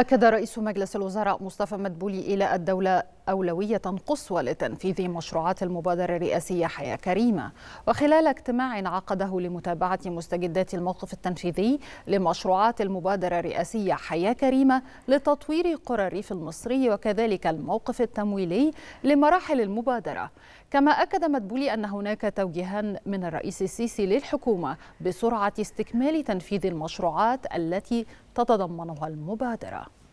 أكد رئيس مجلس الوزراء مصطفى مدبولي إلى الدولة أولوية قصوى لتنفيذ مشروعات المبادرة الرئاسية حياة كريمة وخلال اجتماع عقده لمتابعة مستجدات الموقف التنفيذي لمشروعات المبادرة الرئاسية حياة كريمة لتطوير قرى الريف المصري وكذلك الموقف التمويلي لمراحل المبادرة كما أكد مدبولي أن هناك توجيها من الرئيس السيسي للحكومة بسرعة استكمال تنفيذ المشروعات التي تتضمنها المبادرة